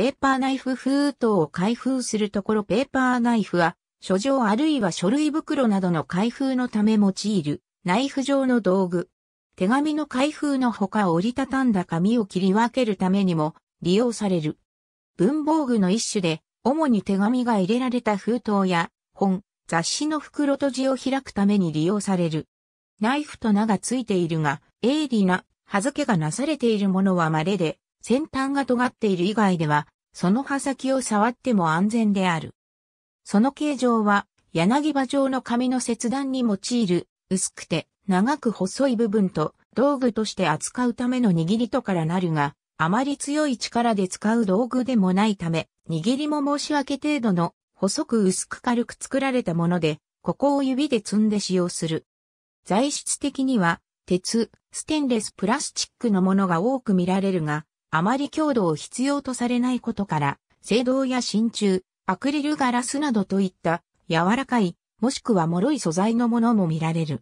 ペーパーナイフ封筒を開封するところペーパーナイフは、書状あるいは書類袋などの開封のため用いる、ナイフ状の道具。手紙の開封のほか折りたたんだ紙を切り分けるためにも利用される。文房具の一種で、主に手紙が入れられた封筒や本、雑誌の袋閉じを開くために利用される。ナイフと名が付いているが、鋭利な、葉付けがなされているものは稀で、先端が尖っている以外では、その刃先を触っても安全である。その形状は、柳葉状の紙の切断に用いる、薄くて長く細い部分と、道具として扱うための握りとからなるが、あまり強い力で使う道具でもないため、握りも申し訳程度の、細く薄く軽く作られたもので、ここを指で積んで使用する。材質的には、鉄、ステンレスプラスチックのものが多く見られるが、あまり強度を必要とされないことから、青銅や真鍮、アクリルガラスなどといった柔らかい、もしくは脆い素材のものも見られる。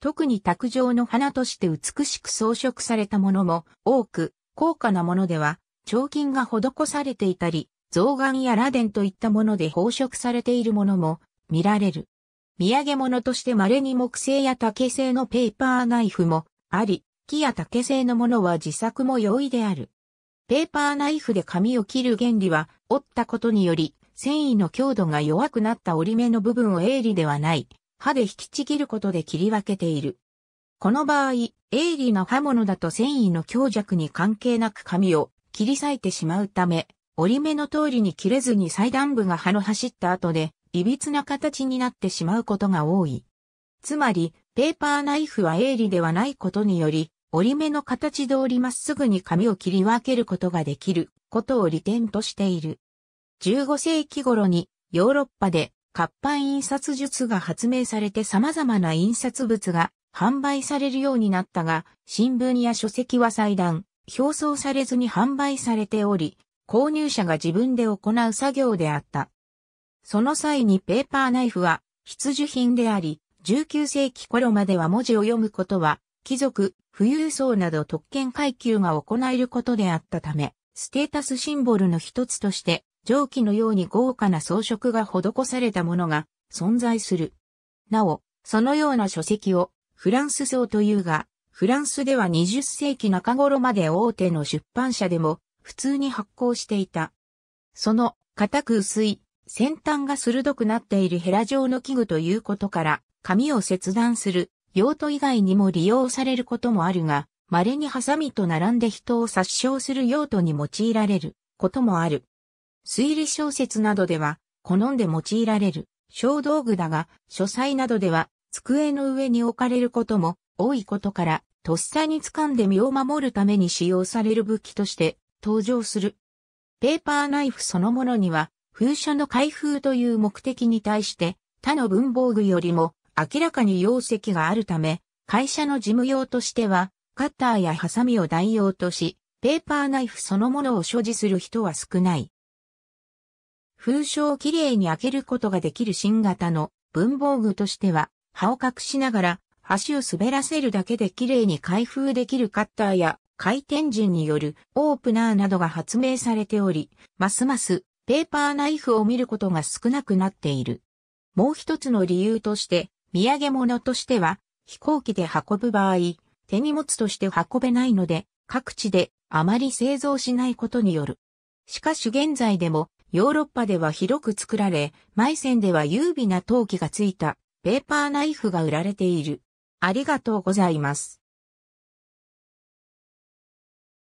特に卓上の花として美しく装飾されたものも多く、高価なものでは、彫金が施されていたり、象眼や螺鈿といったもので宝飾されているものも見られる。土産物として稀に木製や竹製のペーパーナイフもあり、木や竹製のものは自作も容易である。ペーパーナイフで紙を切る原理は、折ったことにより、繊維の強度が弱くなった折り目の部分を鋭利ではない、刃で引きちぎることで切り分けている。この場合、鋭利な刃物だと繊維の強弱に関係なく紙を切り裂いてしまうため、折り目の通りに切れずに裁断部が刃の走った後で、いびつな形になってしまうことが多い。つまり、ペーパーナイフは鋭利ではないことにより、折り目の形通りまっすぐに紙を切り分けることができることを利点としている。15世紀頃にヨーロッパで活版印刷術が発明されて様々な印刷物が販売されるようになったが、新聞や書籍は裁断、表層されずに販売されており、購入者が自分で行う作業であった。その際にペーパーナイフは必需品であり、19世紀頃までは文字を読むことは、貴族、富裕層など特権階級が行えることであったため、ステータスシンボルの一つとして、蒸気のように豪華な装飾が施されたものが存在する。なお、そのような書籍をフランス層というが、フランスでは20世紀中頃まで大手の出版社でも普通に発行していた。その硬く薄い、先端が鋭くなっているヘラ状の器具ということから、紙を切断する用途以外にも利用されることもあるが、稀にハサミと並んで人を殺傷する用途に用いられることもある。推理小説などでは、好んで用いられる小道具だが、書斎などでは、机の上に置かれることも多いことから、とっさに掴んで身を守るために使用される武器として登場する。ペーパーナイフそのものには、封書の開封という目的に対して、他の文房具よりも明らかに容積があるため、会社の事務用としては、カッターやハサミを代用とし、ペーパーナイフそのものを所持する人は少ない。封書をきれいに開けることができる新型の文房具としては、刃を隠しながら、端を滑らせるだけできれいに開封できるカッターや回転陣によるオープナーなどが発明されており、ますますペーパーナイフを見ることが少なくなっている。もう一つの理由として、土産物としては、飛行機で運ぶ場合、手荷物として運べないので、各地であまり製造しないことによる。しかし現在でも、ヨーロッパでは広く作られ、マイセンでは優美な陶器がついた、ペーパーナイフが売られている。ありがとうございます。